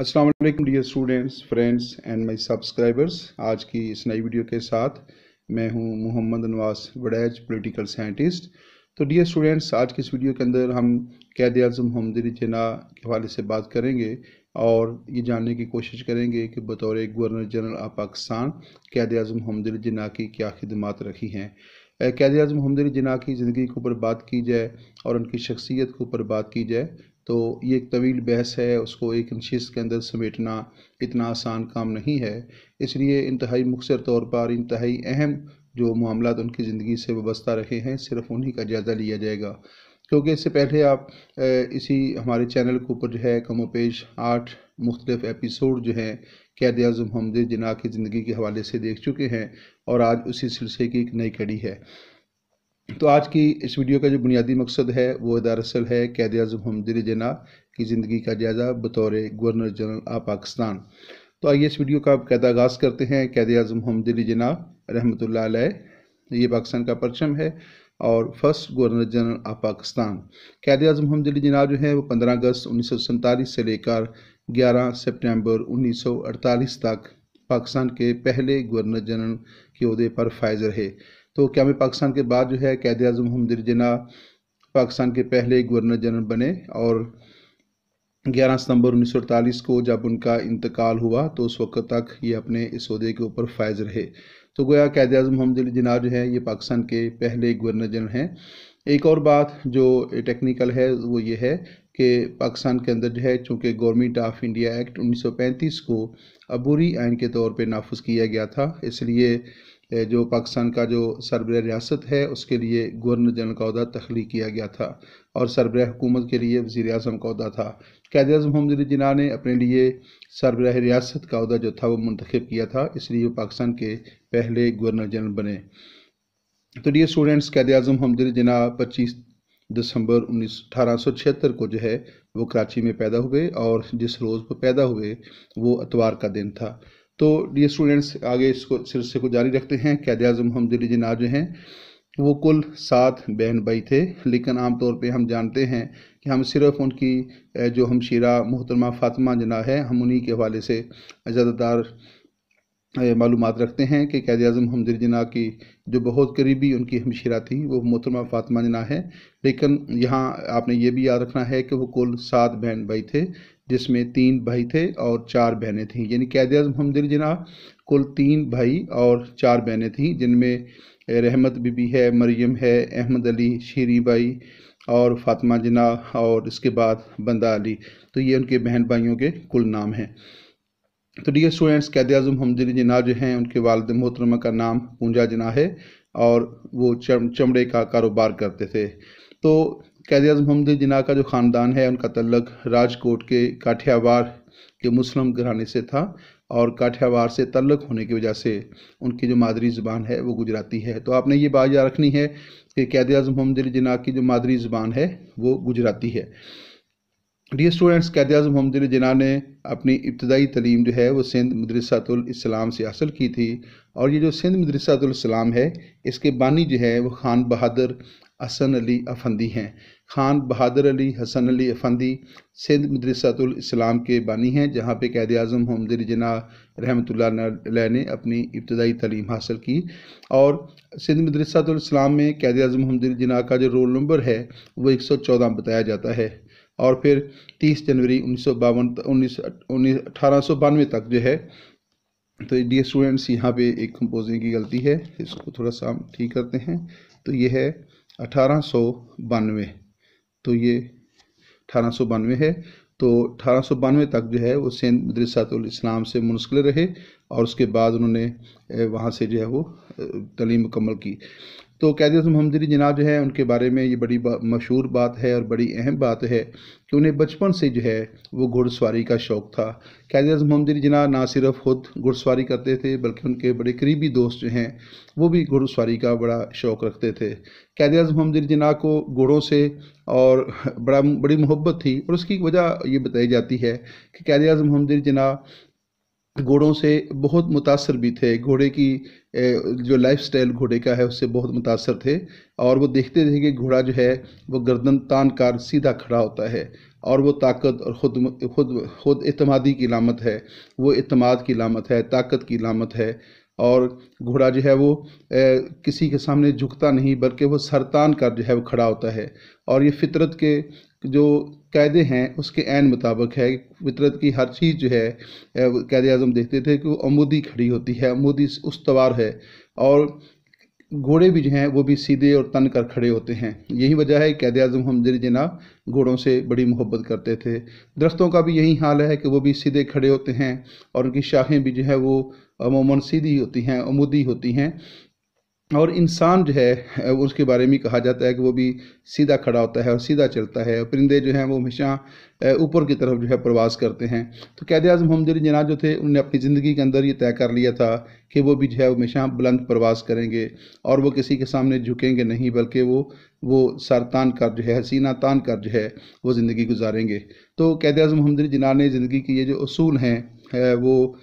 अस्सलाम वालेकुम dear students friends and my subscribers आज की इस नई वीडियो के साथ मैं हूं मोहम्मद नवास वडैज पॉलिटिकल साइंटिस्ट तो डियर स्टूडेंट्स आज की इस वीडियो के अंदर हम कैद अजम हमदरी जना के हवाले से बात करेंगे और ये जानने की कोशिश करेंगे कि बतौर governor general of Pakistan Quaid अजम हमदरी जना की क्या खदमात रखी हैं कैद अजम हमदरी जना की ज़िंदगी के ऊपर बात की जाए और उनकी शख्सियत के ऊपर बात की जाए तो ये एक तवील बहस है उसको एक नशिस्त के अंदर समेटना इतना आसान काम नहीं है इसलिए इंतहाई मुखसर तौर पर इंतहाई अहम जो मामला उनकी ज़िंदगी से वस्ता रहे हैं सिर्फ उन्हीं का जायज़ा लिया जाएगा क्योंकि इससे पहले आप इसी हमारे चैनल के ऊपर जो है कमो पेश आठ मुख्तलिफ एपिसोड जो हैं कैद अजम हमदे जिना की ज़िंदगी के हवाले से देख चुके हैं और आज उसी सिलसिले की एक नई कड़ी है तो आज की इस वीडियो का जो बुनियादी मकसद है वो दरअसल है कैद अजम हमदिर जना की ज़िंदगी का जायज़ा बतौर गवर्नर जनरल ऑफ पाकिस्तान तो आइए इस वीडियो का कैद आगाज़ करते हैं कैद अजम हमदिर जना रहमत ये पाकिस्तान का परचम है और first governor general of Pakistan Quaid Azam हमदिल जना जो है वो पंद्रह अगस्त उन्नीस से लेकर ग्यारह सौ अड़तालीस तक पाकिस्तान के पहले गवर्नर जनरल के अहदे पर फायज रहे तो क्याम पाकिस्तान के बाद जो है कैद अजम हमदिर जना पाकिस्तान के पहले गवर्नर जनरल बने और 11 सितंबर उन्नीस को जब उनका इंतकाल हुआ तो उस वक्त तक ये अपने इस अहदे के ऊपर फायज रहे तो गोया कैद अजम हमदिल जना जो है ये पाकिस्तान के पहले गवर्नर जनरल हैं एक और बात जो टेक्निकल है वो ये है कि पाकिस्तान के अंदर जो है चूँकि गवर्नमेंट ऑफ इंडिया एक्ट 1935 को अबूरी आयन के तौर पे नाफज किया गया था इसलिए जो पाकिस्तान का जो सरबर रियासत है उसके लिए गवर्नर जनरल का अहदा तख्लीक किया गया था और सरबर हुकूमत के लिए वज़ी अजम का अहदा था कैद अजम मोहम्मद जिना ने अपने लिए सरबर रियासत का अहदा जो था वो मंतखब किया था इसलिए वो पाकिस्तान के पहले गवर्नर जनरल बने तो ये स्टूडेंट्स कैद अजम अली जिना पच्चीस दिसंबर उन्नीस अठारह सौ छिहत्तर को जो है वो कराची में पैदा हुए और जिस रोज़ वो पैदा हुए वो अतवार का दिन था तो ये स्टूडेंट्स आगे इसको सिलसिले को जारी रखते हैं कैद अजम हमदिली जना जो हैं वो कुल सात बहन भाई थे लेकिन आम तौर पे हम जानते हैं कि हम सिर्फ उनकी जो हमशीरा मोहतरमा फातिमा जना है हम उन्हीं के हवाले से ज़्यादातर मालूम रखते हैं कि कैद अजम हमदिल जना की जो बहुत करीबी उनकी हमशीरा थी वो मोहतरमा फातिमा जना है लेकिन यहाँ आपने ये भी याद रखना है कि वो कुल सात बहन भाई थे जिसमें तीन भाई थे और चार बहनें थीं यानी कैद अजम हमदिल जना कुल तीन भाई और चार बहनें थीं जिनमें रहमत बीबी है मरियम है अहमद अली शीरी भाई और फातमा जना और इसके बाद बंदा अली तो ये उनके बहन भाइयों के कुल नाम हैं तो डी स्टूडेंट्स कैद अजम हमदिल जना जो हैं उनके वालद मोहतरमा का नाम पूंजा जना है और वो चम चमड़े का कारोबार करते थे तो कैद अजम हमद जिना का जो ख़ानदान है उनका तल्लक राजकोट के काठियावार के मुस्लिम घराने से था और काठियावार से तल्लक होने की वजह से उनकी जो मादरी ज़ुबान है वो गुजराती है तो आपने ये बात याद रखनी है कि कैद अजम हमद जिना की जो मादरी ज़ुबान है वो गुजराती है डी स्टूडेंट्स कैद अजम हमद जिना ने अपनी इब्तदाई तलीम जो है वो सिंध मदरसातलाम से हासिल की थी और ये जो सिंध मदरसातलाम है इसके बानी जो है वो खान बहादुर हसन अली अफंदी हैं खान बहादुर अली हसन अली अफंदी सिंध मदरसतुल इस्लाम के बानी हैं जहाँ पे कैद अजम मोहम्मद जना रहमत ने अपनी इब्तदाई तलीम हासिल की और सिंध मदरसतुल इस्लाम में कैद अजम मोहम्मद जना का जो रोल नंबर है वो एक सौ चौदह बताया जाता है और फिर तीस जनवरी उन्नीस सौ बावन उन्नीस उन्नीस अठारह सौ बानवे तक जो है तो डी स्टूडेंट्स यहाँ पे एक कंपोजिंग की गलती है इसको थोड़ा सा हम ठीक करते हैं तो ये है अठारह सौ बानवे तो ये अठारह सौ बानवे है तो अठारह सौ बानवे तक जो है वो सेंध मदरसातल इस्लाम से मुनसले रहे और उसके बाद उन्होंने वहाँ से जो है वो तलीम मुकम्मल की तो कैद अजम हमजरी जनाब जो है उनके बारे में ये बड़ी बा, मशहूर बात है और बड़ी अहम बात है कि उन्हें बचपन से जो है वो घुड़सवारी का शौक़ था कैद अजम हमजरी जनाब ना सिर्फ खुद घुड़सवारी करते थे बल्कि उनके बड़े करीबी दोस्त जो हैं वो भी घुड़सवारी का बड़ा शौक़ रखते थे कैद अजम हमजरी जनाब को घोड़ों से और बड़ा बड़ी मोहब्बत थी और उसकी वजह ये बताई जाती है कि कैद अजम हमजरी जनाब घोड़ों से बहुत मुतासर भी थे घोड़े की जो लाइफ स्टाइल घोड़े का है उससे बहुत मुतासर थे और वो देखते थे कि घोड़ा जो है वो गर्दन तान कार सीधा खड़ा होता है और वो ताकत और खुद खुद खुद अतमादी की लामत है वो अतमाद की लामत है ताकत की लामत है और घोड़ा जो है वो ए, किसी के सामने झुकता नहीं बल्कि वो सरतान कर जो है वो खड़ा होता है और ये फितरत के जो कायदे हैं उसके एन मुताबिक है फितरत की हर चीज़ जो है कैद अजम देखते थे कि वो अमूदी खड़ी होती है अमूदी उसवार है और घोड़े भी जो हैं वो भी सीधे और तन कर खड़े होते हैं यही वजह है कैद अजम जरी जना घोड़ों से बड़ी मोहब्बत करते थे दरख्तों का भी यही हाल है कि वो भी सीधे खड़े होते हैं और उनकी शाखें भी जो है वो अमूमन सीधी होती हैं अमूदी होती हैं और इंसान जो है उसके बारे में कहा जाता है कि वो भी सीधा खड़ा होता है और सीधा चलता है और परिंदे जो हैं वो हमेशा ऊपर की तरफ जो है प्रवास करते हैं तो कैद अजम अली जना जो थे उन्होंने अपनी ज़िंदगी के अंदर ये तय कर लिया था कि वो भी जो है हमेशा बुलंद प्रवास करेंगे और वो किसी के सामने झुकेंगे नहीं बल्कि वो वो सर तान कर जो है हसीना तान कर जो है वो ज़िंदगी गुजारेंगे तो कैद अजम अली जना ने ज़िंदगी के ये जो असूल हैं वो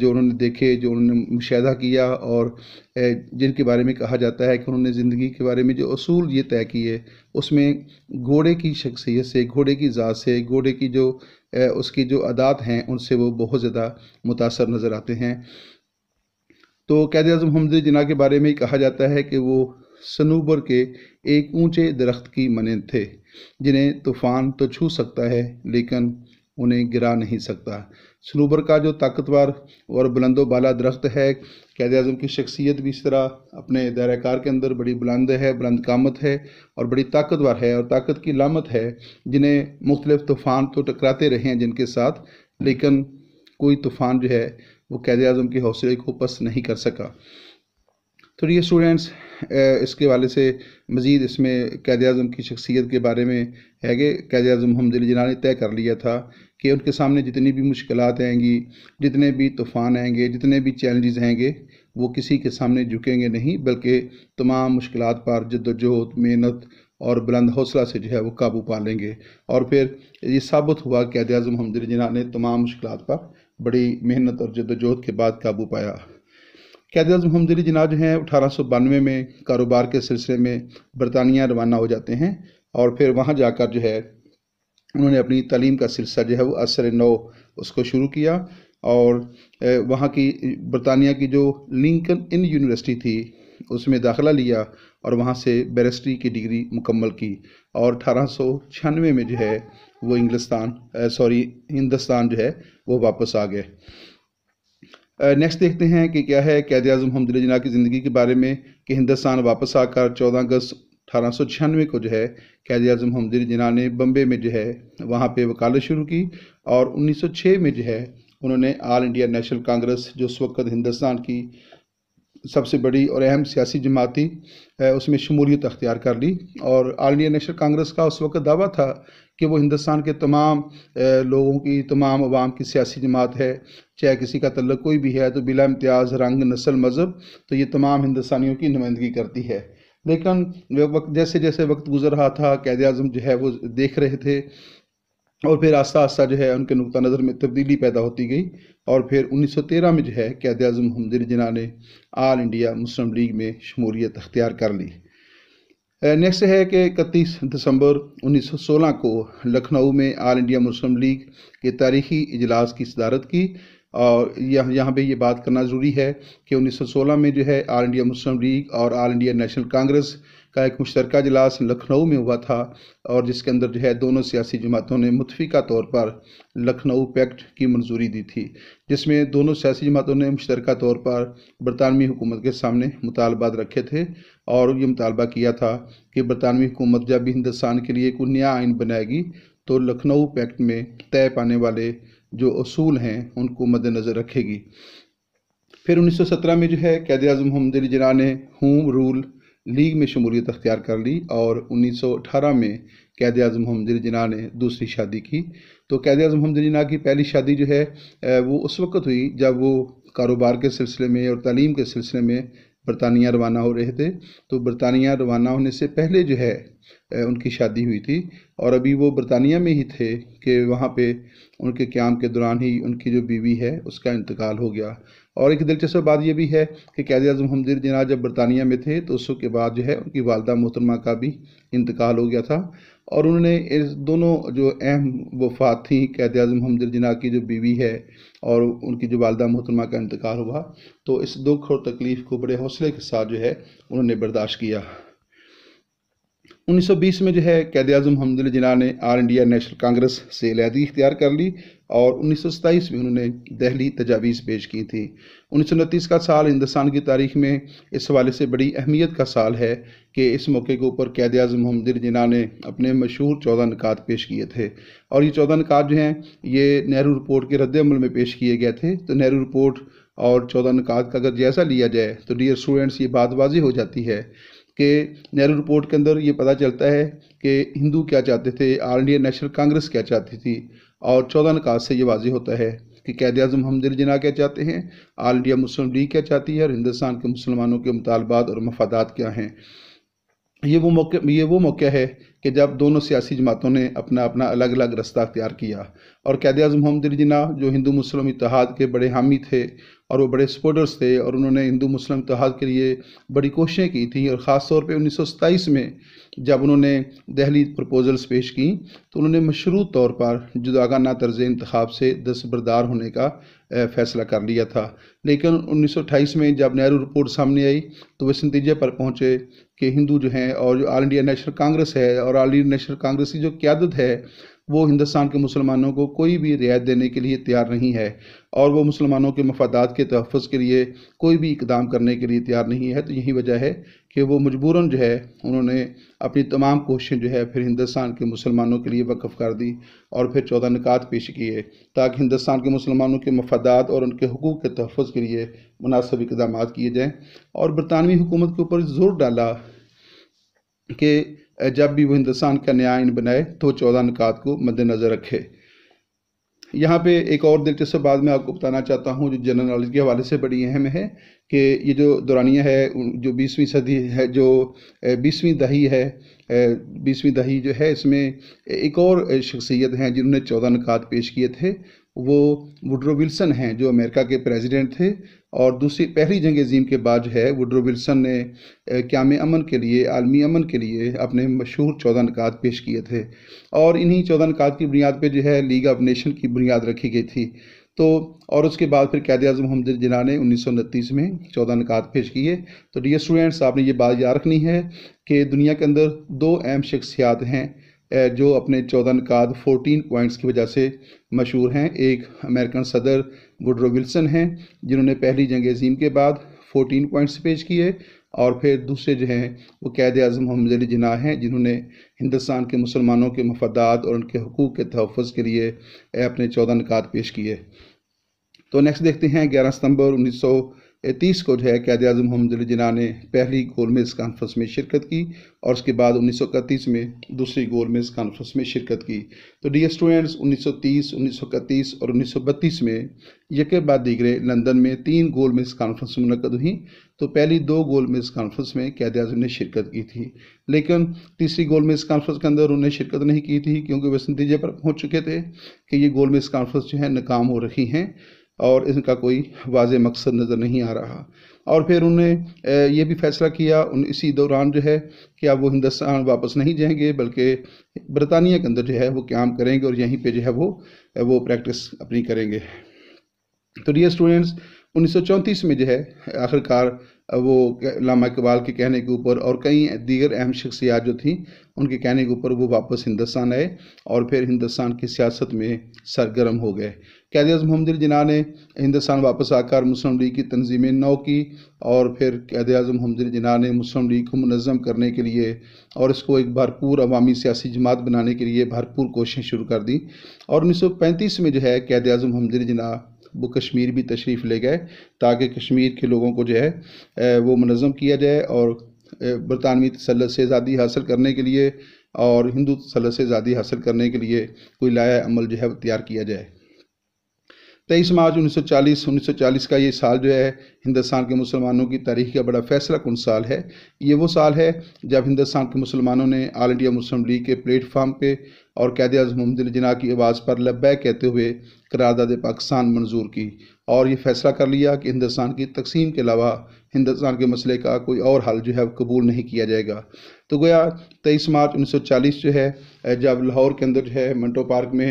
जो उन्होंने देखे जो उन्होंने मुशाह किया और जिनके बारे में कहा जाता है कि उन्होंने ज़िंदगी के बारे में जो असूल ये तय किए उसमें घोड़े की शख्सियत से घोड़े की ज़ात से घोड़े की जो उसकी जो अदात हैं उनसे वो बहुत ज़्यादा मुतासर नज़र आते हैं तो कैद अजम हमद जिना के बारे में कहा जाता है कि वो सनूबर के एक ऊंचे दरख्त की मने थे जिन्हें तूफ़ान तो छू सकता है लेकिन उन्हें गिरा नहीं सकता सलूबर का जो ताकतवर और बुलंदो बाला दरख्त है कैद अजम की शख्सियत भी इस तरह अपने दायरकार के अंदर बड़ी बुलंद है बुलंद कामत है और बड़ी ताकतवर है और ताकत की लामत है जिन्हें मुख्तलिफ तूफ़ान तो टकराते रहे हैं जिनके साथ लेकिन कोई तूफ़ान जो है वो कैद अजम के हौसले को पस नहीं कर सका तो ये स्टूडेंट्स इसके वाले से मज़ीद इसमें कैद अजम की शख्सियत के बारे में है कि कैद अजम हमदिल जिना ने तय कर लिया था कि उनके सामने जितनी भी मुश्किल आएंगी जितने भी तूफ़ान आएंगे जितने भी चैलेंजेस आएंगे वो किसी के सामने झुकेंगे नहीं बल्कि तमाम मुश्किल पर जद्दोजहद मेहनत और बुलंद हौसला से जो है वो काबू पा लेंगे और फिर ये साबित हुआ कि अजम हमद जिना ने तमाम मुश्किल पर बड़ी मेहनत और जद्दोजहद के बाद काबू पाया कैद अजम हमदली जिना जो हैं अठारह सौ बानवे में कारोबार के सिलसिले में बरतानिया रवाना हो जाते हैं और फिर वहाँ जाकर जो है उन्होंने अपनी तलीम का सिलसिला जो है वो असर नौ उसको शुरू किया और वहाँ की बरतानिया की जो लिंकन इन यूनिवर्सिटी थी उसमें दाखिला लिया और वहाँ से बैरिस्ट्री की डिग्री मुकम्मल की और अठारह में जो है वो इंग्लिस्तान सॉरी हिंदुस्तान जो है वो वापस आ गए नेक्स्ट देखते हैं कि क्या है कैद अजम हमदुल्ला जिना की ज़िंदगी के बारे में कि हिंदुस्तान वापस आकर 14 अगस्त अठारह सौ छियानवे को जो है कैद अजम हमदिर जिना ने बम्बे में जो है वहाँ पे वकालत शुरू की और 1906 में जो है उन्होंने आल इंडिया नेशनल कांग्रेस जो उस वक्त हिंदुस्तान की सबसे बड़ी और अहम सियासी जमात थी उसमें शमूलियत अख्तियार कर ली और आल इंडिया नेशनल कांग्रेस का उस वक्त दावा था कि वो हिंदुस्तान के तमाम लोगों की तमाम अवाम की सियासी जमात है चाहे किसी का तल्लक कोई भी है तो बिला इम्तियाज़ रंग नस्ल मज़हब तो ये तमाम हिंदुस्तानियों की नुमाइंदगी करती है लेकिन जैसे जैसे वक्त गुजर रहा था कैद अजम जो है वो देख रहे थे और फिर आस्ता आस्ता जो है उनके नुकता नज़र में तब्दीली पैदा होती गई और फिर 1913 में जो है कैद अजम हमदिन जिना ने आल इंडिया मुस्लिम लीग में शमूलियत अख्तियार कर ली नेक्स्ट है कि इकतीस दिसंबर 1916 को लखनऊ में आल इंडिया मुस्लिम लीग के तारीखी इजलास की सदारत की और यह यहाँ पे ये बात करना ज़रूरी है कि 1916 में जो है आल इंडिया मुस्लिम लीग और आल इंडिया नेशनल कांग्रेस का एक मुशतरक इजलास लखनऊ में हुआ था और जिसके अंदर जो है दोनों सियासी जमातों ने मुतफ़ा तौर पर लखनऊ पैक्ट की मंजूरी दी थी जिसमें दोनों सियासी जमातों ने मुश्तर तौर पर बरतानवी हुकूमत के सामने मुतालबात रखे थे और ये मुतालबा किया था कि बरतानवी हुकूमत जब हिंदुस्तान के लिए एक नया आइन बनाएगी तो लखनऊ पैक्ट में तय पाने वाले जो असूल हैं उनको मद्दनज़र रखेगी फिर 1917 में जो है कैद अजम मोहम्मद अली जना ने होम रूल लीग में शमूलियत अख्तियार कर ली और 1918 में कैद अजम मोहम्मद जना ने दूसरी शादी की तो कैद अजम मोहम्मद जना की पहली शादी जो है वो उस वक्त हुई जब वो कारोबार के सिलसिले में और तालीम के सिलसिले में बरतानिया रवाना हो रहे थे तो बरतानिया रवाना होने से पहले जो है उनकी शादी हुई थी और अभी वो बरतानिया में ही थे कि वहाँ पे उनके क्याम के दौरान ही उनकी जो बीवी है उसका इंतकाल हो गया और एक दिलचस्प बात यह भी है कि कैद अजम हमदीर जना जब बरतानिया में थे तो उसके बाद जो है उनकी वालदा मोहतरमा का भी इंतकाल हो गया था और उन्होंने इस दोनों जो अहम वफात थी कैद अजम हमदीर जिना की जो बीवी है और उनकी जो वालदा मोहतरमा का इंतकाल हुआ तो इस दुख और तकलीफ़ को बड़े हौसले के साथ जो है उन्होंने बर्दाश्त किया 1920 में जो है कैद अजम हमद जिना ने आल इंडिया नेशनल कांग्रेस से लहदी इख्तियार कर ली और उन्नीस में उन्होंने दहली तजावीज़ पेश की थी उन्नीस का साल हिंदुस्तान की तारीख में इस हवाले से बड़ी अहमियत का साल है कि इस मौके के ऊपर कैद अजम मोहम्मद जिना ने अपने मशहूर चौदह निकात पेश किए थे और ये चौदह निकात जो हैं ये नेहरू रिपोर्ट के रद्दमल में पेश किए गए थे तो नेहरू रिपोर्ट और चौदह निकात का अगर जैसा लिया जाए तो डियर स्टूडेंट्स ये बात वाजी हो जाती है कि नेहरू रिपोर्ट के अंदर ये पता चलता है कि हिंदू क्या चाहते थे आल इंडिया नेशनल कांग्रेस क्या चाहती थी और चौदह नकाज से ये वाजी होता है कि कैद अजम हमदिल जना क्या चाहते हैं आल इंडिया मुस्लिम लीग क्या चाहती है और हिंदुस्तान के मुसलमानों के मुतालबात और मफादात क्या हैं ये वो मौके ये वो मौका है कि जब दोनों सियासी जमातों ने अपना अपना अलग अलग रास्ता अख्तियार किया और कैद अज़ मोहम्मद जना जो हिंदू मुस्लिम इतिहाद के बड़े हामी थे और वो बड़े सपोर्टर्स थे और उन्होंने हिंदू मुस्लिम इतिहाद के लिए बड़ी कोशिशें की थी और ख़ास तौर पर उन्नीस सौ सताईस में जब उन्होंने दहली प्रपोजल्स पेश की तो उन्होंने मशरू तौर पर जुदागाना तर्ज इंतखब से दस्बरदार होने का फैसला कर लिया था लेकिन उन्नीस सौ अट्ठाईस में जब नेहरू रिपोर्ट सामने आई तो इस नतीजे पर पहुँचे कि हिंदू जो हैं और जो ऑल इंडिया नेशनल कांग्रेस है और ऑल इंडिया नेशनल कांग्रेस की जो क्यादत है वो हिंदुस्तान के मुसलमानों को कोई भी रियायत देने के लिए तैयार नहीं है और वो मुसलमानों के मफादात के तहफ़ के लिए कोई भी इकदाम करने के लिए तैयार नहीं है तो यही वजह है कि वो मजबूरन जो है उन्होंने अपनी तमाम कोशिशें जो है फिर हिंदुस्तान के मुसलमानों के लिए वक्फ़ कर दी और फिर चौदह निकात पेश किए ताकि हिंदुस्तान के मुसलमानों के मफादात और उनके हकूक़ के तहफ़ के लिए मुनासब इकदाम किए जाएँ और बरतानवी हुकूमत के ऊपर ज़ोर डाला कि जब भी वो हिंदुस्तान का नया आइन बनाए तो चौदह निकात को मद्दनज़र रखे यहाँ पे एक और दिलचस्प बात मैं आपको बताना चाहता हूँ जो जनरल नॉलेज के हवाले से बड़ी अहम है कि ये जो दौरानिया है जो बीसवीं सदी है जो बीसवीं दही है बीसवीं दही जो है इसमें एक और शख्सियत हैं जिन्होंने चौदह निकात पेश किए थे वो वुड्रो विल्सन हैं जो अमेरिका के प्रेसिडेंट थे और दूसरी पहली जंग अजीम के बाद जो है वुड्रो विल्सन ने क्याम अमन के लिए आलमी अमन के लिए अपने मशहूर चौदह नकात पेश किए थे और इन्हीं चौदह नकात की बुनियाद पर जो है लीग ऑफ नेशन की बुनियाद रखी गई थी तो और उसके बाद फिर कैद अजम मोहम्मद जिना ने उन्नीस में चौदह नकात पेश किए तो डी स्टूडेंट्स आपने ये बात याद रखनी है कि दुनिया के अंदर दो अहम शख्सियात हैं जो अपने चौदह नकात फोटीन पॉइंट्स की वजह से मशहूर हैं एक अमेरिकन सदर गुडरो विल्सन हैं जिन्होंने पहली जंग अजीम के बाद 14 पॉइंट्स पेश किए और फिर दूसरे जो हैं वो कैद अजम मोहम्मद अली जिना हैं जिन्होंने हिंदुस्तान के मुसलमानों के मफादात और उनके हकूक़ के तहफ़ के लिए अपने चौदह निकात पेश किए तो नेक्स्ट देखते हैं ग्यारह सितम्बर उन्नीस सौ तीस को जो है कैद अजम हमद जिना ने पहली गोलमेज़ कॉन्फ्रेंस में शिरकत की और उसके बाद उन्नीस सौ इकतीस में दूसरी गोलमेज़ कॉन्फ्रेंस में शिरकत की तो डी स्टूडेंट्स उन्नीस सौ तीस उन्नीस सौ इकतीस और उन्नीस सौ बत्तीस में यके बाद दीगरे लंदन में तीन गोलमेज़ कॉन्फ्रेंस मुनकद हुई तो पहली दो गोलमेज़ कॉन्फ्रेंस में कैद अजम ने शिरकत की थी लेकिन तीसरी गोलमेज़ कॉन्फ्रेंस के अंदर उन्होंने शिरकत नहीं की थी क्योंकि वे नतीजे पर पहुँच चुके थे कि ये गोलमेज़ कॉन्फ्रेंस जो है नाकाम हो रही हैं और इनका कोई वाज मकसद नज़र नहीं आ रहा और फिर उन्होंने ये भी फैसला किया उन इसी दौरान जो है कि अब वो हिंदुस्तान वापस नहीं जाएंगे बल्कि बरतानिया के अंदर जो है वो क्याम करेंगे और यहीं पे जो है वो वो प्रैक्टिस अपनी करेंगे तो डी स्टूडेंट्स उन्नीस में जो है आखिरकार वो लामा इकबाल के कहने के ऊपर और कई दीगर अहम शख्सियात जो थीं उनके कहने के ऊपर वो वापस हिंदुस्तान आए और फिर हिंदुस्तान की सियासत में सरगर्म हो गए कैद अजम हमदिल जिना ने हिंदुस्तान वापस आकर मुस्लिम लीग की तंजीमें नौ की और फिर कैद अजम हमदिल जिना ने मुस्लिम लीग को मनज़म करने के लिए और इसको एक भरपूर अवामी सियासी जमात बनाने के लिए भरपूर कोशिशें शुरू कर दी और उन्नीस सौ पैंतीस में जो है कैद अजम हमदिल जिना वो कश्मीर भी तशरीफ़ ले गए ताकि कश्मीर के लोगों को जो है वो मनज़म किया जाए और बरतानवी तसलत से आज़ादी हासिल करने के लिए और हिंदू तसलत से आज़ादी हासिल करने के लिए कोई लाया अमल जो है तैयार किया जाए तेईस मार्च 1940 1940 का ये साल जो है हिंदुस्तान के मुसलमानों की तारीख का बड़ा फैसला कन साल है ये वो साल है जब हिंदुस्तान के मुसलमानों ने आल इंडिया मुस्लिम लीग के प्लेटफार्म पे और कैद आजमदिन जिना की आवाज़ पर लब्बै कहते हुए करारदाद पाकिस्तान मंजूर की और ये फैसला कर लिया कि हिंदुस्तान की तकसीम के अलावा हिंदुस्तान के मसले का कोई और हल जो है कबूल नहीं किया जाएगा तो गया तेईस मार्च 1940 जो है जब लाहौर के अंदर जो है मंटो पार्क में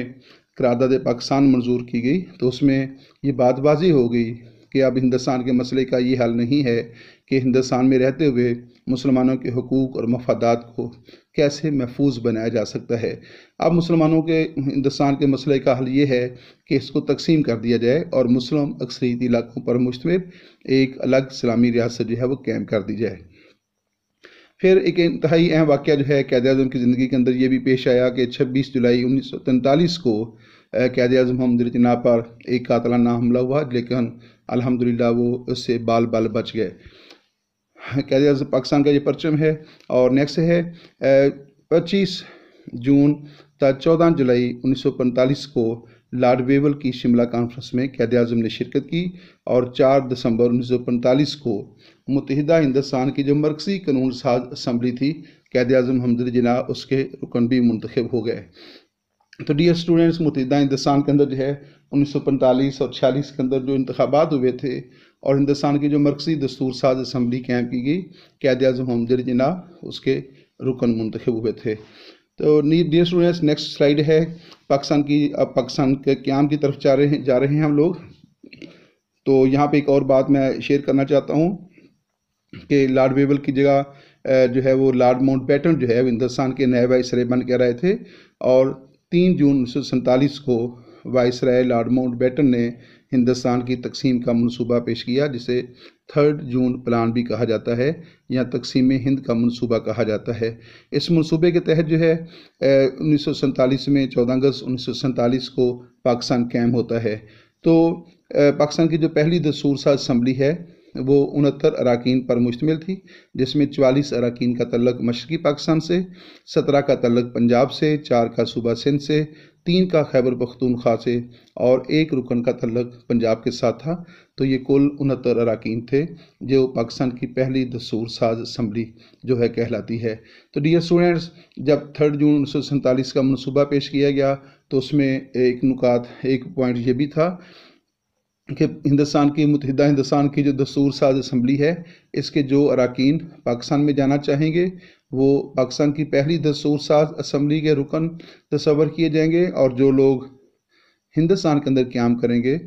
करारदाद पाकिस्तान मंजूर की गई तो उसमें ये बातबाजी हो गई कि अब हिंदुस्तान के मसले का ये हल नहीं है कि हिंदुस्तान में रहते हुए मुसलमानों के हकूक़ और मफादात को कैसे महफूज बनाया जा सकता है अब मुसलमानों के हिंदुस्तान के मसले का हल ये है कि इसको तकसीम कर दिया जाए और मुस्लिम अक्सरीती इलाकों पर मुश्तम एक अलग इस्लामी रियासत जो है वो कैम कर दी जाए फिर एक इंतहाई अहम वाक़ जो है कैद अजम की ज़िंदगी के अंदर ये भी पेश आया कि छब्बीस जुलाई उन्नीस सौ तैंतालीस को कैद अजम हमद जना पर एक कातलाना हमला हुआ लेकिन अल्हम्दुलिल्लाह वो उससे बाल बाल बच गए कैद अजम पाकिस्तान का ये परचम है और नेक्स्ट है पच्चीस जून तक चौदह जुलाई उन्नीस सौ पैंतालीस को लॉर्ड वेवल की शिमला कॉन्फ्रेंस में कैद अजम ने शिरकत की और 4 दिसंबर उन्नीस सौ पैंतालीस को मुतहदा हिंदुस्तान की जो मरकजी कानून साज असम्बली थी कैद अजम हमद जना उसके रुकन भी मंतखब हो गए तो डियर स्टूडेंट्स मुतहदा हिंदुस्तान के अंदर जो है उन्नीस सौ पैंतालीस और छियालीस के अंदर जो इंतबात हुए थे और हिंदुस्तान की जो मरकजी दस्तूर साज इसम्बली कैम की गई कैद अजम हमदर जिना उसके रुकन मंतखब हुए थे तो डियर स्टूडेंट्स नेक्स्ट स्लाइड है पाकिस्तान की अब पाकिस्तान के क्याम की तरफ जा रहे हैं जा रहे हैं हम लोग तो यहाँ पे एक और बात मैं शेयर करना चाहता हूँ कि लॉर्ड बेबल की जगह जो है वो लॉर्ड माउंट बैटन जो है हिंदुस्तान के नए वाइस बन कह रहे थे और तीन जून उन्नीस को वाइसराय लॉर्ड माउंट बैटन ने हिंदुस्तान की तकसीम का मनसूबा पेश किया जिसे थर्ड जून प्लान भी कहा जाता है या तकसीम हिंद का मनसूबा कहा जाता है इस मनसूबे के तहत जो है उन्नीस में 14 अगस्त उन्नीस को पाकिस्तान कैम होता है तो पाकिस्तान की जो पहली दसूरसा इसम्बली असम्बली है वो उनहत्तर अरकान पर मुश्तमिल थी जिसमें चवालीस अरकान का तल्लक मशरकी पाकिस्तान से सत्रह का तल्लक पंजाब से चार का सूबा सिंध से तीन का खैबर पख्तूनख्वा से और एक रुकन का तल्लक पंजाब के साथ था तो ये कुल उनहत्तर अरकान थे जो पाकिस्तान की पहली दसूर साज असम्बली जो है कहलाती है तो डियर स्टूडेंट्स जब थर्ड जून उन्नीस सौ सैंतालीस का मनसूबा पेश किया गया तो उसमें एक नुकात एक पॉइंट ये भी था कि हिंदुस्तान की मुतहदा हिंदुस्तान की जो दसूर साज असम्बली है इसके जो अरकान पाकिस्तान में जाना चाहेंगे वो पाकिस्तान की पहली दसूर साज असम्बली के रुकन तस्वर किए जाएंगे और जो लोग हिंदुस्तान के अंदर क्याम करेंगे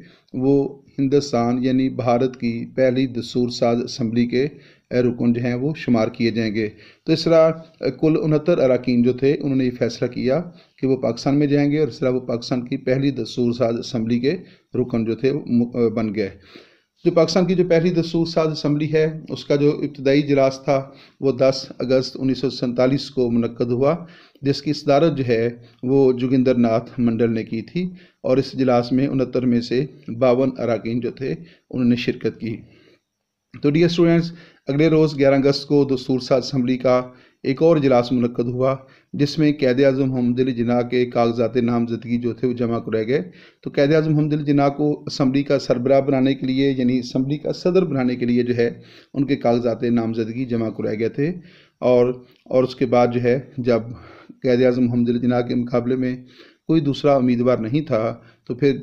वो हिंदुस्तान यानी भारत की पहली दसूर साज असम्बली के रुकन जो हैं वो शुमार किए जाएंगे तो इस तरह कुल उनहत्तर अरकान जो थे उन्होंने ये फैसला किया कि वो पाकिस्तान में जाएंगे और इस तरह वो पाकिस्तान की पहली दस्तूर साज असम्बली के रुकन जो थे बन गए जो पाकिस्तान की जो पहली दस्तूर साज असम्बली है उसका जो इब्तदाई इजलास था वो 10 अगस्त उन्नीस को मनकद हुआ जिसकी सदारत जो है वो जोगिंदर नाथ मंडल ने की थी और इस इजलास में उनहत्तर में से बावन अरकान जो थे उन्होंने शिरकत की तो डियर स्टूडेंट्स अगले रोज़ 11 अगस्त को दस्तूरसा असम्बली का एक और इजलास मनकद हुआ जिसमें कैद अजम हमदिल जना के कागजात नामजदगी जो थे वो जमा कराए गए तो कैद अजम हमदिल जना को असम्बली का सरबराह बनाने के लिए यानी असम्बली का सदर बनाने के लिए जो है उनके कागजात नामजदगी जमा कराए गए थे और और उसके बाद जो है जब कैद अजम हमदिल जना के मुकाबले में कोई दूसरा उम्मीदवार नहीं था तो फिर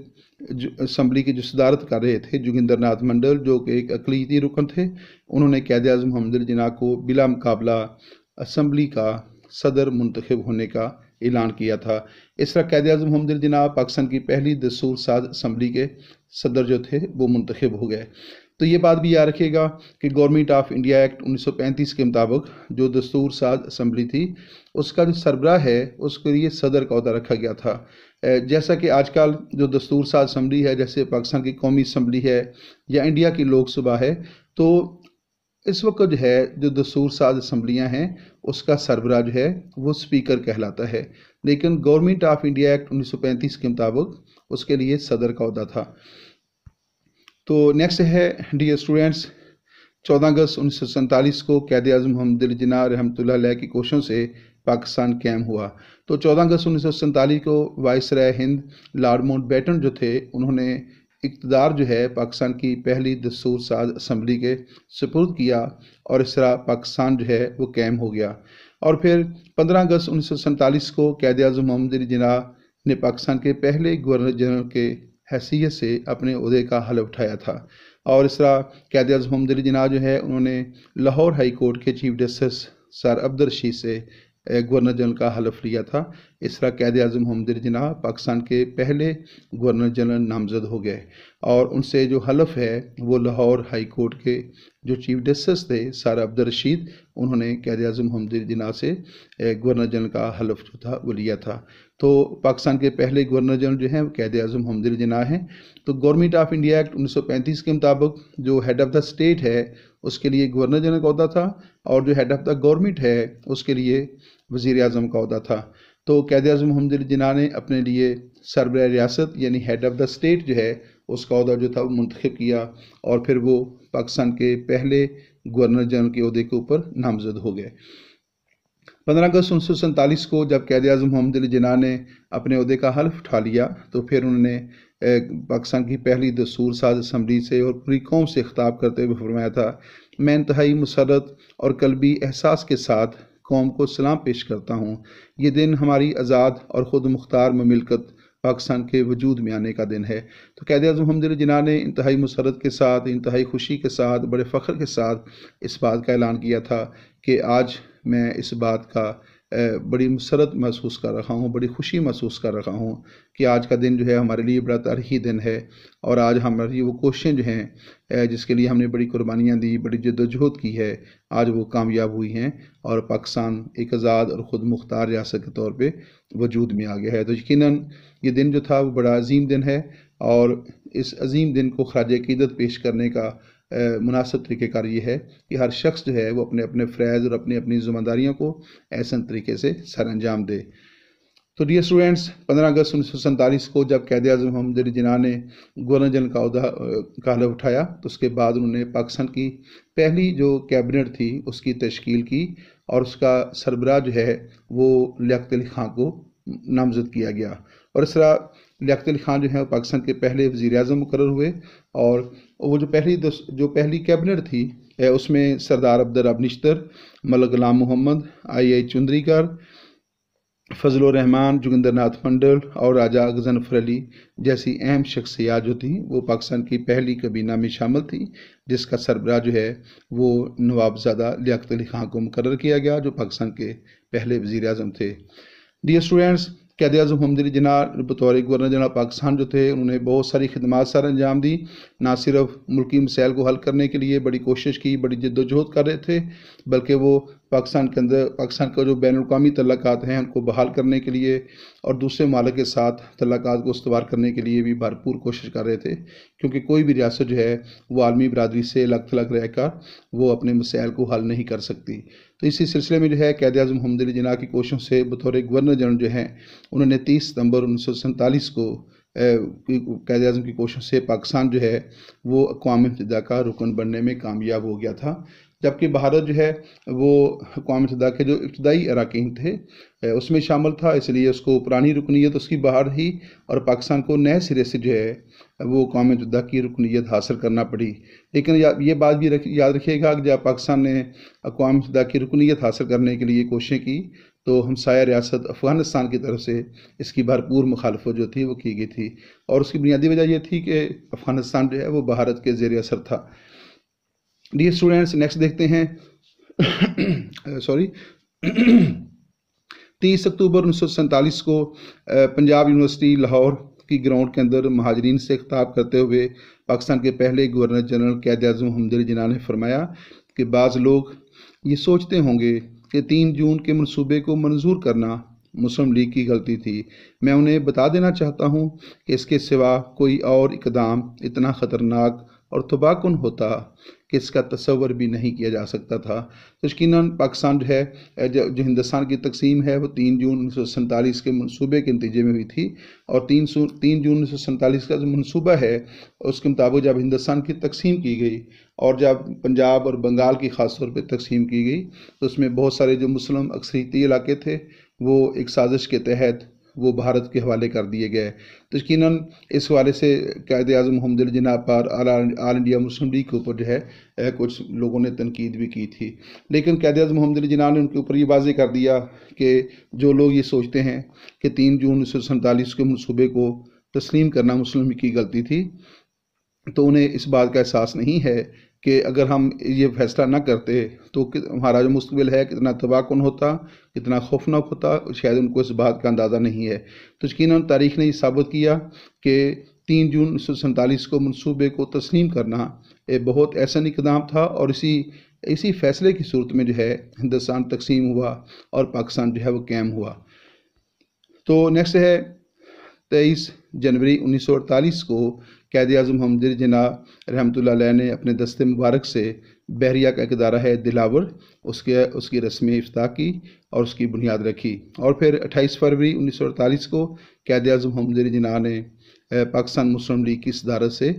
जो असम्बली की जो सदारत कर रहे थे जोगिंदर नाथ मंडल जो कि एक अकलीती रुकन थे उन्होंने कैद अजम मोहम्मद जिना को बिला मुकाबला असम्बली का सदर मुंतखब होने का ऐलान किया था इस तरह कैद अजम मोहम्मद जिना पाकिस्तान की पहली दसूर साज असम्बली के सदर जो थे वो मुंतखब हो गए तो ये बात भी याद रखिएगा कि गवर्नमेंट ऑफ इंडिया एक्ट 1935 के मुताबिक जो दस्तूर साज असम्बली थी उसका जो सरबराह है उसके लिए सदर का अहदा रखा गया था जैसा कि आजकल जो दस्तूर साज असम्बली है जैसे पाकिस्तान की कौमी असम्बली है या इंडिया की लोकसभा है तो इस वक्त जो है जो दस्तूर साज असम्बलियाँ हैं उसका सरबरा जो है वो स्पीकर कहलाता है लेकिन गवर्नमेंट ऑफ इंडिया एक्ट 1935 के मुताबिक उसके लिए सदर का अहदा था तो नेक्स्ट है डी स्टूडेंट्स 14 अगस्त उन्नीस को कैद अजम हम दिल जना रहमत की कोशों से पाकिस्तान कैम हुआ तो 14 अगस्त उन्नीस को viceroy Hind Lord Mountbatten जो थे उन्होंने इकतदार जो है पाकिस्तान की पहली दस्तूर साज असम्बली के सपुर्द किया और इस तरह पाकिस्तान जो है वो कैम हो गया और फिर 15 अगस्त उन्नीस को कैद अजम मोहम्मद जिना ने पाकिस्तान के पहले गवर्नर जनरल के हैसियत से अपने अहदे का हल उठाया था और इस तरह कैद अजम मोहम्मद जिना जो है उन्होंने लाहौर हाई कोर्ट के chief justice sir Abdul Rashid से गवर्नर जनरल का हलफ लिया था इसरा कैद अजम हमदर जना पाकिस्तान के पहले गवर्नर जनरल नामजद हो गए और उनसे जो हलफ है वो लाहौर हाई कोर्ट के जो चीफ जस्टिस थे सारा अब्दुल रशीद उन्होंने कैद अजम हमदर जना से गवर्नर जनरल का हलफ जो था वो लिया था तो पाकिस्तान के पहले गवर्नर जनरल जो हैं कैद अजम हमदिल जना हैं तो गवर्नमेंट ऑफ इंडिया एक्ट 1935 के मुताबिक जो हेड ऑफ़ द स्टेट है उसके लिए गवर्नर जनरल का अहदा था और जो हेड ऑफ़ द गवर्नमेंट है उसके लिए वज़ी अजम का अहदा था तो कैद अजम हमदिल जना ने अपने लिए सरबरा रियासत यानी हेड ऑफ़ द स्टेट जो है उसका अहदा जो था वो मंतखब किया और फिर वो पाकिस्तान के पहले गवर्नर जनरल के अहदे के ऊपर नामजद हो गए पंद्रह अगस्त उन्नीस को जब कैद अजम मोहम्मद अली जिना ने अपने अहदे का हल्फ उठा लिया तो फिर उन्होंने पाकिस्तान की पहली दसूर साज असम्बली से और पूरी कौम से खिताब करते हुए फरमाया था मैं इंतहाई मसरत और कलबी एहसास के साथ कौम को सलाम पेश करता हूँ ये दिन हमारी आज़ाद और ख़ुद मुख्तार ममिलकत पाकिस्तान के वजूद में आने का दिन है तो कैद अजम अली जिना ने इंतहाई मसरत के साथ इंतहाई खुशी के साथ बड़े फ़ख्र के साथ इस बात का ऐलान किया था कि आज मैं इस बात का बड़ी मसरत महसूस कर रहा हूँ बड़ी खुशी महसूस कर रहा हूँ कि आज का दिन जो है हमारे लिए बड़ा तारीखी दिन है और आज हमारी वो कोशिशें जो हैं जिसके लिए हमने बड़ी कुर्बानियाँ दी बड़ी जदोजहद की है आज वो कामयाब हुई हैं और पाकिस्तान एक आज़ाद और ख़ुद मुख्तार रियासत के तौर पर वजूद में आ गया है तो यकीन ये दिन जो था वो बड़ा अजीम दिन है और इस अजीम दिन को खराज क़ीदत पेश करने का मुनासब तरीक़ेकार ये है कि हर शख्स जो है वो अपने अपने फ़्रैज़ और अपनी अपनी ज़िम्मेदारियों को ऐसा तरीके से सर अंजाम दे तो डी स्टूडेंट्स 15 अगस्त उन्नीस सौ सैंतालीस को जब कैद अजम हमदर जिना ने गवर्नर जनरल का उदा का उठाया तो उसके बाद उन्होंने पाकिस्तान की पहली जो कैबिनेट थी उसकी तश्कील की और उसका सरबरा जो है वो लियात अली खां को नामजद किया गया और इस तरह लियात अली खां जो है पाकिस्तान के पहले वज़ी अजम मुकर हुए और वो जो पहली जो पहली कैबिनेट थी उसमें सरदार अब्दर अब निश्तर मल गुलाम मोहम्मद आई आई चुंदरीकर फजल रहमान जोगिंदर नाथ मंडल और राजा अगजनफर अली जैसी अहम शख्सियात जो थी वो पाकिस्तान की पहली कबीना में शामिल थी जिसका सरबरा जो है वो नवाबजादा लियात अली खां को मुकर किया गया जो पाकिस्तान के पहले वज़ी अजम थे डियर स्टूडेंट्स कैद अजम दिल जिना बतौर गवर्नर जनरल पाकिस्तान जो थे उन्होंने बहुत सारी खदमात सर अंजाम दी ना सिर्फ मुल्की मसाइल को हल करने के लिए बड़ी कोशिश की बड़ी जद्दोजहद कर रहे थे बल्कि वो पाकिस्तान के अंदर पाकिस्तान का जो बैन अवी तल्लत हैं उनको बहाल करने के लिए और दूसरे मालक के साथ तल्लत को इस्तेवाल करने के लिए भी भरपूर कोशिश कर रहे थे क्योंकि कोई भी रियासत जो है वो आलमी बरदरी से अलग थलग रहकर वो अपने मसाइल को हल नहीं कर सकती तो इसी सिलसिले में जो है कैद अजम हमदली जना की कोशिशों से बतौर गवर्नर जनरल जो हैं उन्होंने तीस सितम्बर उन्नीस सौ सैंतालीस को कैद अजम की कोशिश से पाकिस्तान जो है वो अकवा मतदा का रुकन बनने में कामयाब हो गया था जबकि भारत जो है वो अकवा इतदा के जो इब्तदाई अरकान थे उसमें शामिल था इसलिए उसको पुरानी रुकनीत उसकी बाहर ही और पाकिस्तान को नए सिरे से जो है वो अकवा इतदा की रुकनीत हासिल करना पड़ी लेकिन ये बात भी रख, याद रखिएगा कि जब पाकिस्तान ने अकवा इतदा की रुकनीत हासिल करने के लिए कोशिशें की तो हमसाया रियासत अफ़गानिस्तान की तरफ से इसकी भरपूर मुखालफत जो थी वो की गई थी और उसकी बुनियादी वजह यह थी कि अफ़गानिस्तान जो है वो भारत के जेर असर था डी स्टूडेंट्स नेक्स्ट देखते हैं सॉरी तीस अक्टूबर उन्नीस को पंजाब यूनिवर्सिटी लाहौर की ग्राउंड के अंदर महाजरीन से खिताब करते हुए पाकिस्तान के पहले गवर्नर जनरल कैद अजम हमदर जिना ने फरमाया कि बाज़ लोग ये सोचते होंगे कि तीन जून के मनसूबे को मंजूर करना मुस्लिम लीग की गलती थी मैं उन्हें बता देना चाहता हूँ कि इसके सिवा कोई और इकदाम इतना ख़तरनाक और तबाहकुन होता कि इसका तस्वर भी नहीं किया जा सकता था तो यकीन पाकिस्तान जो है जो हिंदुस्तान की तकसीम है वो तीन जून उन्नीस के मनसूबे के नतीजे में हुई थी और तीन सौ तीन जून उन्नीस का जो मनसूबा है उसके मुताबिक जब हिंदुस्तान की तकसीम की गई और जब पंजाब और बंगाल की ख़ास तौर पर तकसीम की गई तो उसमें बहुत सारे जो मुस्लिम अक्सरीती इलाके थे वो एक साजिश के तहत वो भारत के हवाले कर दिए गए तो यकीन इस हवाले से कैद अजम मोहम्मद जना पर आल इंडिया मुस्लिम लीग के ऊपर जो है कुछ लोगों ने तनकीद भी की थी लेकिन कैद अजम मोहम्मद जना ने उनके ऊपर ये वाजे कर दिया कि जो लोग ये सोचते हैं कि तीन जून उन्नीस सौ सैंतालीस के मनसूबे को तस्लीम करना मुस्लिम की गलती थी तो उन्हें इस बात का एहसास नहीं है कि अगर हम ये फैसला ना करते तो हमारा जो मुस्तबिल है कितना तबाहकुन होता कितना खौफनाक होता शायद उनको इस बात का अंदाज़ा नहीं है तो यकीन तारीख ने ये साबित किया कि तीन जून उन्नीस सौ सैंतालीस को मनसूबे को तस्लीम करना एक बहुत ऐसा इकदाम था और इसी इसी फैसले की सूरत में जो है हिंदुस्तान तकसीम हुआ और पाकिस्तान जो है वो कैम हुआ तो नेक्स्ट है तेईस जनवरी उन्नीस सौ अड़तालीस को कैद अजम हमदिर जना रहमतुल्ला ने अपने दस्ते मुबारक से बहरिया का एक अदारा है दिलावर उसके उसकी रस्म अफ्ताह की और उसकी बुनियाद रखी और फिर 28 फरवरी उन्नीस सौ अड़तालीस को कैद अजम हमदिर जना ने पाकिस्तान मुस्लिम लीग की सदारत से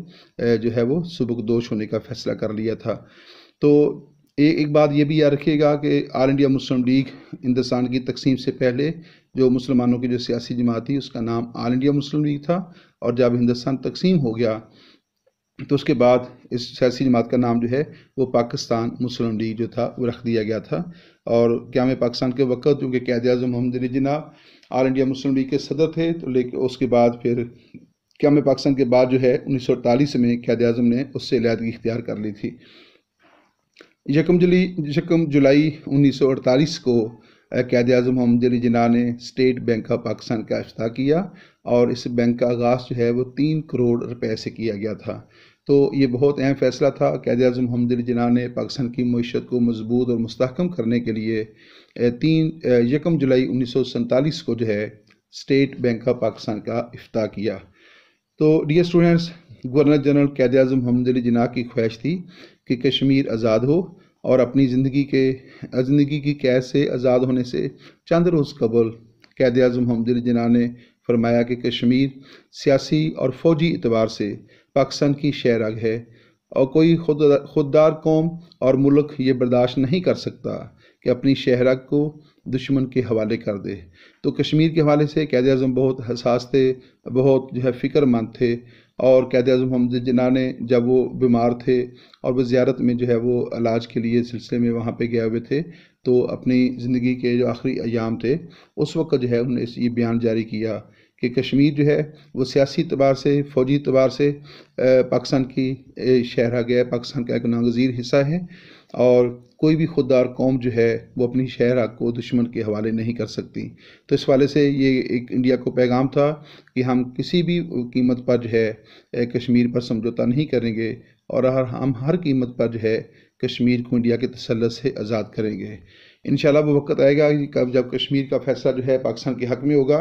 जो है वो सबकदोश होने का फैसला कर लिया था तो एक एक बात ये भी याद रखिएगा कि आल इंडिया मुस्लिम लीग हिंदुस्तान की तकसीम से पहले जो मुसलमानों की जो सियासी जमात थी उसका नाम आल इंडिया मुस्लिम लीग था और जब हिंदुस्तान तकसीम हो गया तो उसके बाद इस सियासी जमात का नाम जो है वो पाकिस्तान मुस्लिम लीग जो था वो रख दिया गया था और क्या मैं पाकिस्तान के वक्त क्योंकि कैद अजम मोहम्मद अली जिना आल इंडिया मुस्लिम लीग के सदर थे तो लेकिन उसके बाद फिर क्या मैं पाकिस्तान के बाद जो है उन्नीस सौ अड़तालीस में कैद अजम ने उससे अलीहदगी इख्तियार कर ली थी यकम जुली यकम जुलाई उन्नीस सौ अड़तालीस को कैद अजम मोहम्मद अली जिना ने स्टेट बैंक ऑफ पाकिस्तान का अफ्ताह किया और इस बैंक का आगाज़ जो है वो तीन करोड़ रुपए से किया गया था तो ये बहुत अहम फैसला था कैद अजम हमदिल जना ने पाकिस्तान की मीशत को मजबूत और मस्तकम करने के लिए तीन यकम जुलाई उन्नीस सौ को जो है स्टेट बैंक ऑफ पाकिस्तान का अफ्ताह किया तो डियर स्टूडेंट्स गवर्नर जनरल कैद अजम हमदिल जना की ख्वाहिश थी कि कश्मीर आज़ाद हो और अपनी ज़िंदगी के ज़िंदगी की कैद से आज़ाद होने से चंद रोज़ कबल कैद अजम हमदिल जना ने फरमाया कि कश्मीर सियासी और फौजी एतबार से पाकिस्तान की शहरग है और कोई खुद खुददार कौम और मुल्क ये बर्दाश्त नहीं कर सकता कि अपनी शहराग को दुश्मन के हवाले कर दे तो कश्मीर के हवाले से कैद अजम बहुत हसास थे बहुत जो है फ़िक्रमंद थे और कैद अजम हमद जना ने जब वो बीमार थे और वो ज़्यारत में जो है वो इलाज के लिए सिलसिले में वहाँ पे गए हुए थे तो अपनी ज़िंदगी के जो आखिरी अयाम थे उस वक्त जो है उन्होंने ये बयान जारी किया कि कश्मीर जो है वो सियासी अतबार से फ़ौजी अतबार से पाकिस्तान की शहर आ गया पाकिस्तान का एक नागजीर हिस्सा है और कोई भी खुददार कौम जो है वो अपनी शहरा को दुश्मन के हवाले नहीं कर सकती तो इस वाले से ये एक इंडिया को पैगाम था कि हम किसी भी कीमत पर जो है कश्मीर पर समझौता नहीं करेंगे और हर हम हर कीमत पर जो है कश्मीर को इंडिया के तसलत से आज़ाद करेंगे इन वो वक्त आएगा कब जब कश्मीर का फैसला जो है पाकिस्तान के हक में होगा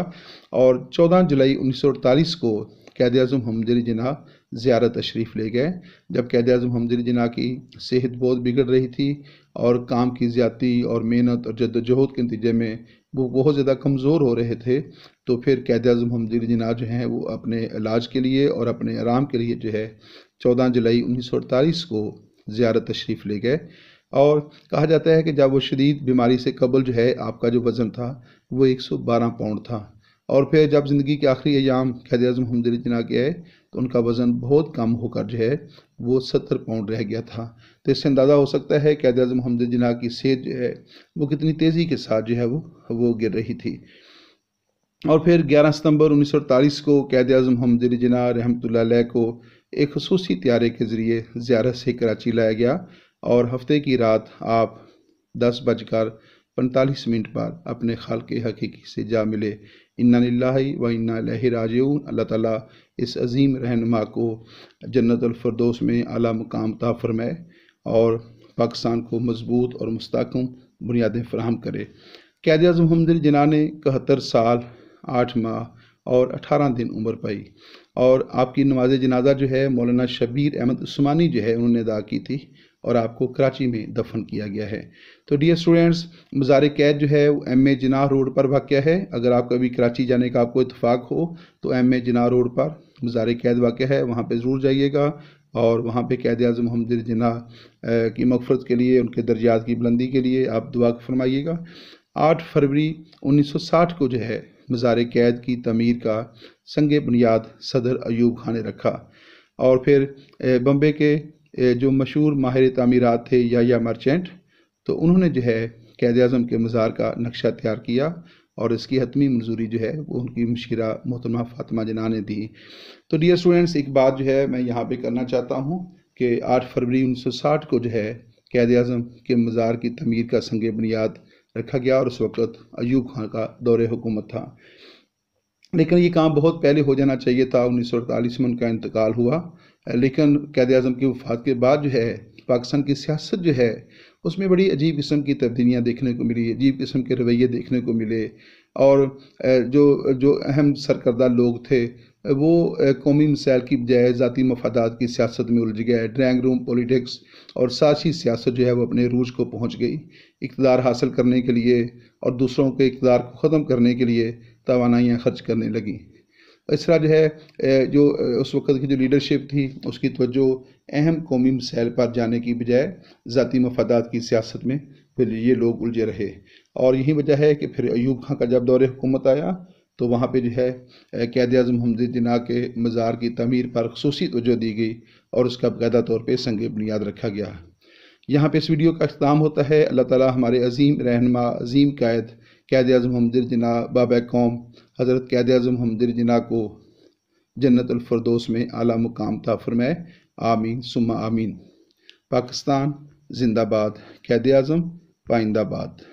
और चौदह जुलाई उन्नीस को कैद अजम हमदिल जना ज़्यारत तशरीफ़ ले गए जब कैद अजम हमदिल जना की सेहत बहुत बिगड़ रही थी और काम की ज़्यादती और मेहनत और जद्दोजहद के नतीजे में वो बहुत ज़्यादा कमज़ोर हो रहे थे तो फिर कैद अजम हमदिल जना जो हैं वो अपने इलाज के लिए और अपने आराम के लिए जो है चौदह जुलाई उन्नीस को ज़्यारत तशरीफ़ ले गए और कहा जाता है कि जब वो शदीद बीमारी से कबल जो है आपका जो वज़न था वो 112 पाउंड था और फिर जब ज़िंदगी के आखिरी अयाम कैद अजम हमदली जना के आए तो उनका वज़न बहुत कम होकर जो है वो सत्तर पाउंड रह गया था तो इससे अंदाज़ा हो सकता है कैद अजम हमदली जना की सेहत जो है वो कितनी तेज़ी के साथ जो है वो वो गिर रही थी और फिर 11 सितंबर उन्नीस को कैद अजम हमदली जना रहमत को एक खसूसी त्यारे के ज़रिए ज़्यारत से कराची लाया गया और हफ्ते की रात आप दस बजकर पैंतालीस मिनट पर अपने खाल के हकीकी से जा मिले इन्ना व इन्ना राज अल्लाह ताला इस अजीम रहनमा को जन्नतफरदोस में अला मुकाम ता फरमाए और पाकिस्तान को मजबूत और मुस्तकम बुनियादें फ्राहम करे कैद अजम हमदिल जिना ने इकहत्तर साल आठ माह और अठारह दिन उम्र पाई और आपकी नमाज जनाजा जो है मौलाना शबीर अहमद उस्मानी जो है उन्होंने अदा की थी और आपको कराची में दफन किया गया है तो डियर स्टूडेंट्स मज़ार कैद जो है एम ए जिनाह रोड पर वाक़ है अगर आप कभी कराची जाने का आपको इतफाक़ हो तो एम ए जिनाह रोड पर मज़ार कैद वाक़ है वहाँ पर ज़रूर जाइएगा और वहाँ पर कैद अजम मोहम्मद जिनाह की मफरत के लिए उनके दर्जात की बुलंदी के लिए आप दुआ फरमाइएगा आठ फरवरी उन्नीस सौ साठ को जो है मज़ार कैद की तमीर का संग बुनियाद सदर अयूब खान ने रखा और फिर बम्बे के जो मशहूर माहिर तमीरत थे या या मर्चेंट तो उन्होंने जो है कैद अजम के मज़ार का नक्शा तैयार किया और इसकी हतमी मंजूरी जो है वो उनकी मशीरा मोहतमा फातमा जना ने दी तो डियर स्टूडेंट्स एक बात जो है मैं यहाँ पे करना चाहता हूँ कि आठ फरवरी 1960 को जो है कैद अजम के मज़ार की तमीर का संग बुनियाद रखा गया और उस वक़्त अयूब खान का दौर हुकूमत था लेकिन ये काम बहुत पहले हो जाना चाहिए था उन्नीस सौ अड़तालीस में उनका इंतकाल हुआ लेकिन कैद अजम की वफात के बाद जो है पाकिस्तान की सियासत जो है उसमें बड़ी अजीब किस्म की तब्दीलियाँ देखने को मिली अजीब किस्म के रवैये देखने को मिले और जो जो अहम सरकर्दा लोग थे वो कौमी मिसाइल की बजाय ज़ाती मफादात की सियासत में उलझ गए ड्राइंग रूम पॉलिटिक्स और साझी सियासत जो है वो अपने रूज को पहुंच गई इकतदार हासिल करने के लिए और दूसरों के इकतदार को ख़त्म करने के लिए तोानाइयाँ खर्च करने लगीं इस तरह जो है जो उस वक्त की जो लीडरशिप थी उसकी तवज्जो अहम कौमी मसाइल पर जाने की बजाय ज़ाती मफादात की सियासत में फिर ये लोग उलझे रहे और यही वजह है कि फिर अयूब खां का जब दौर हुकूमत आया तो वहाँ पर जो है कैद अजम हमद जिना के मज़ार की तमीर पर खसूसी तोजह दी गई और उसका बायदा तौर पर संग बुनियाद रखा गया यहाँ पे इस वीडियो का अख्ताम होता है अल्लाह ताला हमारे अजीम रहनमा अजीम कायद कैद अज़म हमदिर जना बाब कौम हज़रत कैद अज़म हमदिर जना को जन्नतफरदोस में आला मुकाम था फरमाए आमीन सुमा आमीन पाकिस्तान जिंदाबाद कैद अज़म पाइंदाबाद